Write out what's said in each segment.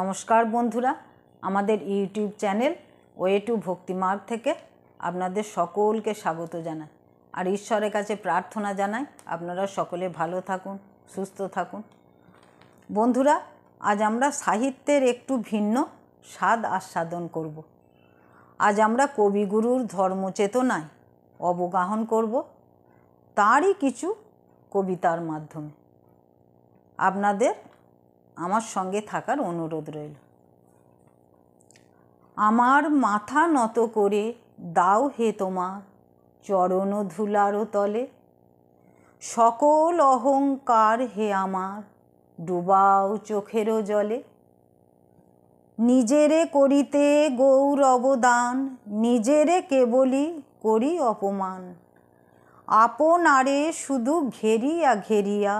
নমস্কার বন্ধুরা আমাদের YouTube channel way to Bhaktimarg থেকে আপনাদের সকলকে স্বাগত জানাই আর ঈশ্বরের কাছে প্রার্থনা জানাই আপনারা সকলে ভালো থাকুন সুস্থ থাকুন বন্ধুরা আজ আমরা সাহিত্যের একটু ভিন্ন স্বাদ আস্বাদন করব আজ আমরা কবিগুরুর ধর্মচেতনায় অবগাহন করব তারই কিছু কবিতার মাধ্যমে আপনাদের আমার সঙ্গে থাকার অনুরোধ রইল আমার মাথা নত করে দাও হে তোমার চরণ ধুলারও তলে সকল অহংকার হে আমার ডুবাও চোখেরও জলে নিজেরে করিতে গৌর অবদান নিজেরে কেবলই করি অপমান আপনারে শুধু ঘেরিয়া ঘেরিয়া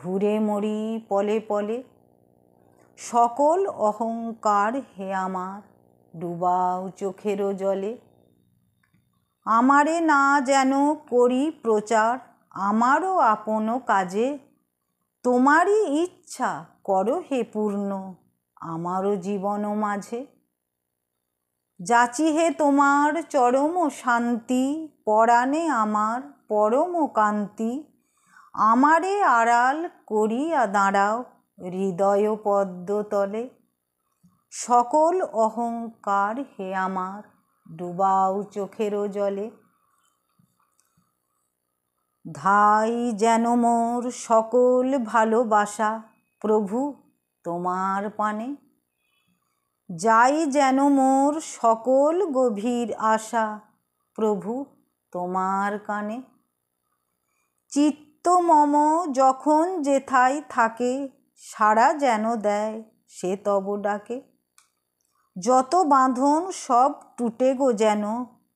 ঘুরে মরি পলে পলে সকল অহংকার হে আমার ডুবাও চোখেরও জলে আমারে না যেন করি প্রচার আমারও আপনও কাজে তোমারই ইচ্ছা করো হে পূর্ণ আমারও জীবন মাঝে যাচি হে তোমার চরম শান্তি পরাণে আমার পরম কান্তি আমারে আড়াল করিয়া দাঁড়াও হৃদয় পদ্মতলে সকল অহংকার হে আমার ডুবাও চোখেরও জলে ধাই যেন মোর সকল ভালোবাসা প্রভু তোমার পানে যাই যেন মোর সকল গভীর আশা প্রভু তোমার কানে চিত্ত চিত্ত মম যখন যেথায় থাকে সারা যেন দেয় সে তব ডাকে যত বাঁধন সব টুটে গো যেন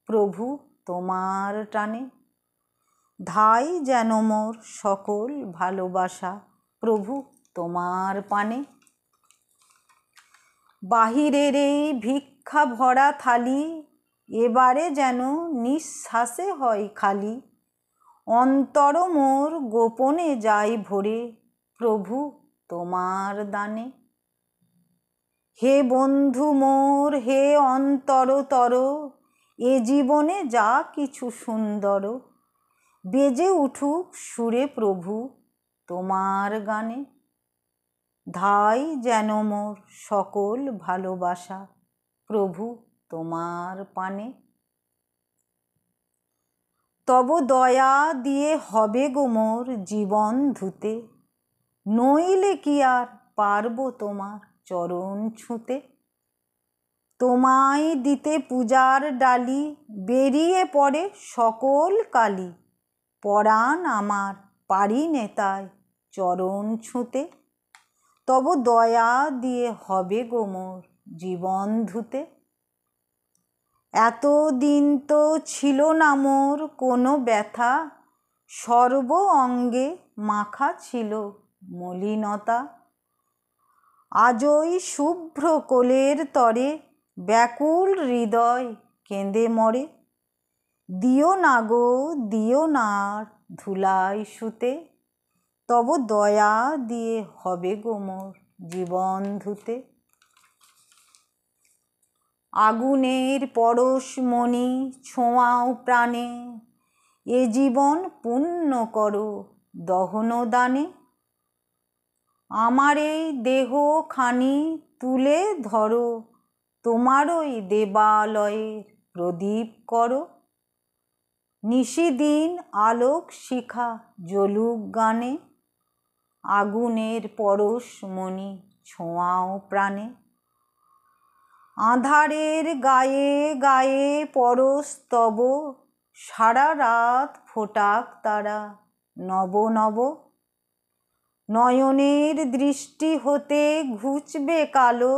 প্রভু তোমার টানে ধাই যেন মোর সকল ভালোবাসা প্রভু তোমার পানে বাহিরের এই ভিক্ষা ভরা থালি এবারে যেন নিঃশ্বাসে হয় খালি অন্তর মোর গোপনে যাই ভরে প্রভু তোমার দানে হে বন্ধু মোর হে অন্তরতর এ জীবনে যা কিছু সুন্দর বেজে উঠুক সুরে প্রভু তোমার গানে ধাই যেন মোর সকল ভালোবাসা প্রভু তোমার পানে তব দয়া দিয়ে হবে গো মোর জীবন ধুতে নইলে কি আর পারবো তোমার চরণ ছুঁতে তোমায় দিতে পূজার ডালি বেরিয়ে পড়ে সকল কালি পরাণ আমার পারি নেতায় চরণ ছুঁতে তব দয়া দিয়ে হবে গো মোর জীবন ধুতে এতদিন তো ছিল না মোর কোনো ব্যথা সর্ব অঙ্গে মাখা ছিল মলিনতা আজই শুভ্র কোলের তরে ব্যাকুল হৃদয় কেঁদে মরে দিও না গো দিও না ধুলাই শুতে তব দয়া দিয়ে হবে গো মোর জীবন ধুতে আগুনের পরশমণি ছোঁয়াও প্রাণে এ জীবন পূর্ণ করো দহনদানে আমার এই দেহ খানি তুলে ধরো তোমারই দেবালয়ের প্রদীপ করো নিশিদিন আলোক শিখা জলুক গানে আগুনের পরশমণি ছোঁয়াও প্রাণে আঁধারের গায়ে গায়ে পরস্তব সারা রাত ফোটাক তারা নব নব নয়নের দৃষ্টি হতে ঘুচবে কালো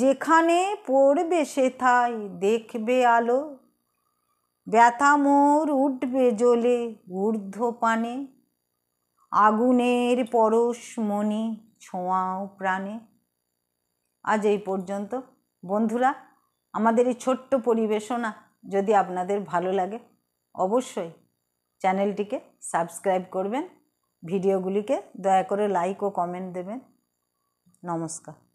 যেখানে পড়বে সেথায় দেখবে আলো ব্যথা মোর উঠবে জ্বলে ঊর্ধ্ব পানে আগুনের পরশমণি ছোঁয়াও প্রাণে আজ এই পর্যন্ত বন্ধুরা আমাদের এই ছোট্ট পরিবেশনা যদি আপনাদের ভালো লাগে অবশ্যই চ্যানেলটিকে সাবস্ক্রাইব করবেন ভিডিওগুলিকে দয়া করে লাইক ও কমেন্ট দেবেন নমস্কার